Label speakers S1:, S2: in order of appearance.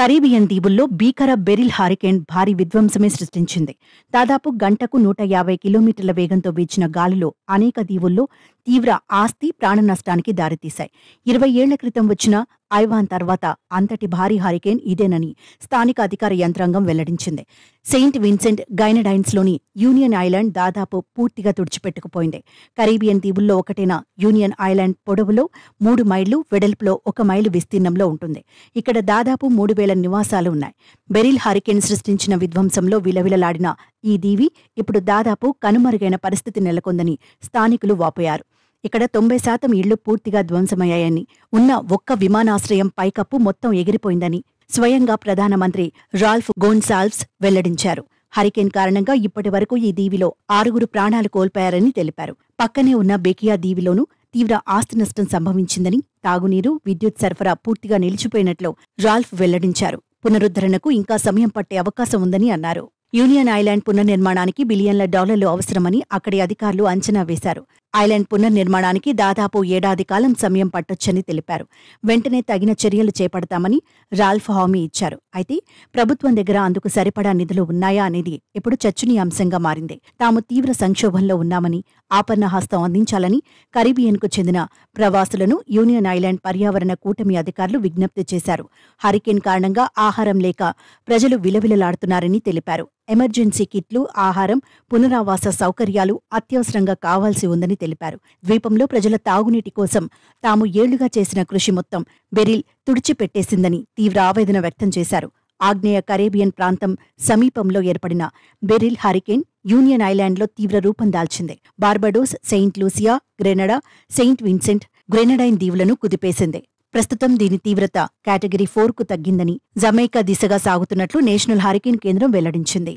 S1: Caribbean దీవుల్లో భీకర beryl హారికేన్ భారీ విధ్వంసమే సృష్టించింది దాదాపు గంటకు నూట యాభై కిలోమీటర్ల వేగంతో వీచిన గాలిలో అనేక దీవుల్లో తీవ్ర ఆస్తి ప్రాణ నష్టానికి దారితీశాయి ఇరవై ఏళ్ల క్రితం వచ్చిన ఐవాన్ తర్వాత అంతటి భారీ హారికేన్ ఇదేనని స్థానిక అధికార యంత్రాంగం వెల్లడించింది సెయింట్ విన్సెంట్ గైనడైన్స్లోని యూనియన్ ఐలాండ్ దాదాపు పూర్తిగా తుడిచిపెట్టుకుపోయింది కరీబియన్ దీవుల్లో ఒకటైన యూనియన్ ఐలాండ్ పొడవులో మూడు మైళ్లు వెడల్పులో ఒక మైలు విస్తీర్ణంలో ఉంటుంది ఇక్కడ దాదాపు మూడు వేల నివాసాలు ఉన్నాయి బెరిల్ హారికేన్ సృష్టించిన విధ్వంసంలో విలవిలలాడిన ఈ దీవి ఇప్పుడు దాదాపు కనుమరుగైన పరిస్థితి నెలకొందని స్థానికులు వాపోయారు ఇక్కడ తొంభై శాతం ఇళ్లు పూర్తిగా ధ్వంసమయ్యాయని ఉన్న ఒక్క విమానాశ్రయం పైకప్పు మొత్తం ఎగిరిపోయిందని స్వయంగా ప్రధానమంత్రి రాల్ఫ్ గోన్సాల్వ్స్ వెల్లడించారు హరికేన్ కారణంగా ఇప్పటి వరకు ఈ దీవిలో ఆరుగురు ప్రాణాలు కోల్పోయారని తెలిపారు పక్కనే ఉన్న బెకియా దీవిలోనూ తీవ్ర ఆస్తి నష్టం సంభవించిందని తాగునీరు విద్యుత్ సరఫరా పూర్తిగా నిలిచిపోయినట్లు రాల్ఫ్ వెల్లడించారు పునరుద్ధరణకు ఇంకా సమయం పట్టే అవకాశం ఉందని అన్నారు యూనియన్ ఐలాండ్ పునర్నిర్మాణానికి బిలియన్ల డాలర్లు అవసరమని అక్కడి అధికారులు అంచనా వేశారు ఐలాండ్ పునర్నిర్మాణానికి దాదాపు ఏడాది కాలం సమయం పట్టొచ్చని తెలిపారు వెంటనే తగిన చర్యలు చేపడతామని రాల్ఫ్ హామీ ఇచ్చారు అయితే ప్రభుత్వం దగ్గర అందుకు సరిపడా నిధులు ఉన్నాయా అనేది ఇప్పుడు చర్చనీయాంశంగా మారింది తాము తీవ్ర సంక్షోభంలో ఉన్నామని ఆపన్న హస్తం అందించాలని కరీబియన్కు చెందిన ప్రవాసులను యూనియన్ ఐలాండ్ పర్యావరణ కూటమి అధికారులు విజ్ఞప్తి చేశారు హరికేన్ కారణంగా ఆహారం లేక ప్రజలు విలవిలలాడుతున్నారని తెలిపారు ఎమర్జెన్సీ కిట్లు ఆహారం పునరావాస సౌకర్యాలు అత్యవసరంగా కావాల్సి ఉందని తెలిపారు ద్వీపంలో ప్రజల తాగునీటి కోసం తాము ఏళ్లుగా చేసిన కృషి మొత్తం బెరిల్ తుడిచిపెట్టేసిందని తీవ్ర ఆవేదన వ్యక్తం చేశారు ఆగ్నేయ కరేబియన్ ప్రాంతం సమీపంలో ఏర్పడిన బెరిల్ హరికేన్ యూనియన్ ఐలాండ్లో తీవ్ర రూపం దాల్చింది Barbados Saint Lucia Grenada Saint Vincent Grenadine దీవులను కుదిపేసింది ప్రస్తుతం దీని తీవ్రత కేటగిరీ ఫోర్కు తగ్గిందని జమైకా దిశగా సాగుతున్నట్లు నేషనల్ హరికేన్ కేంద్రం వెల్లడించింది